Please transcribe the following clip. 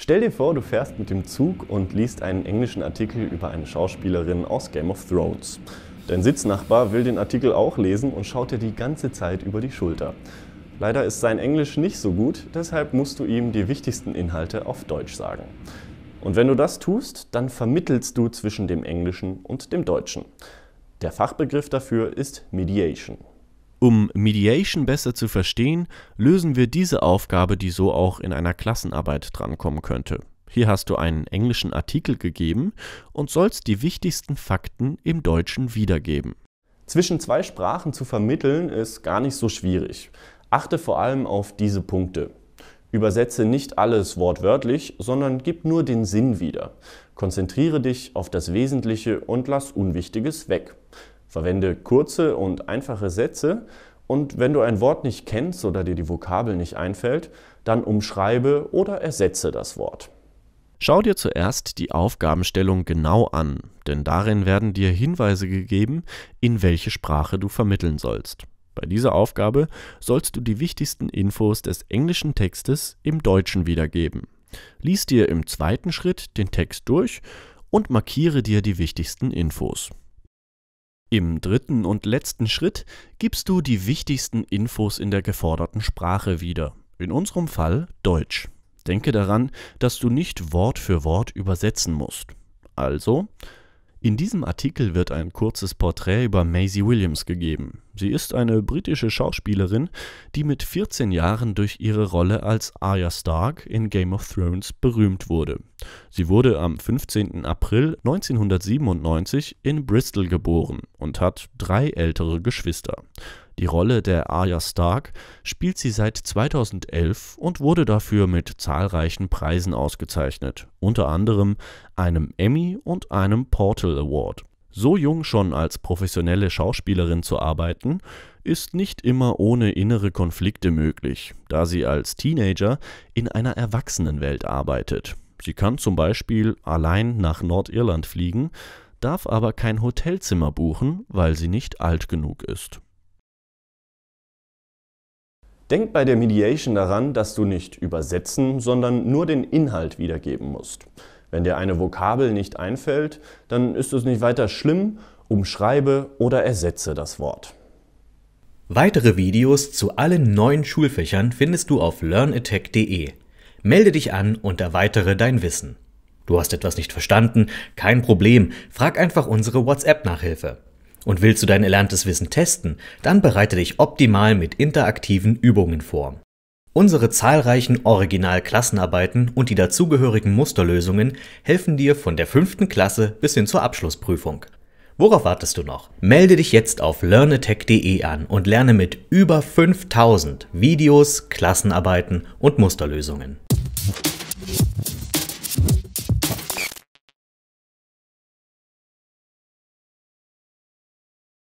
Stell dir vor, du fährst mit dem Zug und liest einen englischen Artikel über eine Schauspielerin aus Game of Thrones. Dein Sitznachbar will den Artikel auch lesen und schaut dir die ganze Zeit über die Schulter. Leider ist sein Englisch nicht so gut, deshalb musst du ihm die wichtigsten Inhalte auf Deutsch sagen. Und wenn du das tust, dann vermittelst du zwischen dem Englischen und dem Deutschen. Der Fachbegriff dafür ist Mediation. Um Mediation besser zu verstehen, lösen wir diese Aufgabe, die so auch in einer Klassenarbeit drankommen könnte. Hier hast du einen englischen Artikel gegeben und sollst die wichtigsten Fakten im Deutschen wiedergeben. Zwischen zwei Sprachen zu vermitteln ist gar nicht so schwierig. Achte vor allem auf diese Punkte. Übersetze nicht alles wortwörtlich, sondern gib nur den Sinn wieder. Konzentriere dich auf das Wesentliche und lass Unwichtiges weg. Verwende kurze und einfache Sätze und wenn du ein Wort nicht kennst oder dir die Vokabel nicht einfällt, dann umschreibe oder ersetze das Wort. Schau dir zuerst die Aufgabenstellung genau an, denn darin werden dir Hinweise gegeben, in welche Sprache du vermitteln sollst. Bei dieser Aufgabe sollst du die wichtigsten Infos des englischen Textes im Deutschen wiedergeben. Lies dir im zweiten Schritt den Text durch und markiere dir die wichtigsten Infos. Im dritten und letzten Schritt gibst du die wichtigsten Infos in der geforderten Sprache wieder, in unserem Fall Deutsch. Denke daran, dass du nicht Wort für Wort übersetzen musst. Also in diesem Artikel wird ein kurzes Porträt über Maisie Williams gegeben. Sie ist eine britische Schauspielerin, die mit 14 Jahren durch ihre Rolle als Arya Stark in Game of Thrones berühmt wurde. Sie wurde am 15. April 1997 in Bristol geboren und hat drei ältere Geschwister. Die Rolle der Arya Stark spielt sie seit 2011 und wurde dafür mit zahlreichen Preisen ausgezeichnet, unter anderem einem Emmy und einem Portal Award. So jung schon als professionelle Schauspielerin zu arbeiten, ist nicht immer ohne innere Konflikte möglich, da sie als Teenager in einer Erwachsenenwelt arbeitet. Sie kann zum Beispiel allein nach Nordirland fliegen, darf aber kein Hotelzimmer buchen, weil sie nicht alt genug ist. Denk bei der Mediation daran, dass du nicht übersetzen, sondern nur den Inhalt wiedergeben musst. Wenn dir eine Vokabel nicht einfällt, dann ist es nicht weiter schlimm, umschreibe oder ersetze das Wort. Weitere Videos zu allen neuen Schulfächern findest du auf learnattack.de. Melde dich an und erweitere dein Wissen. Du hast etwas nicht verstanden? Kein Problem. Frag einfach unsere WhatsApp-Nachhilfe. Und willst du dein erlerntes Wissen testen, dann bereite dich optimal mit interaktiven Übungen vor. Unsere zahlreichen Original-Klassenarbeiten und die dazugehörigen Musterlösungen helfen dir von der fünften Klasse bis hin zur Abschlussprüfung. Worauf wartest du noch? Melde dich jetzt auf learnatech.de an und lerne mit über 5000 Videos, Klassenarbeiten und Musterlösungen.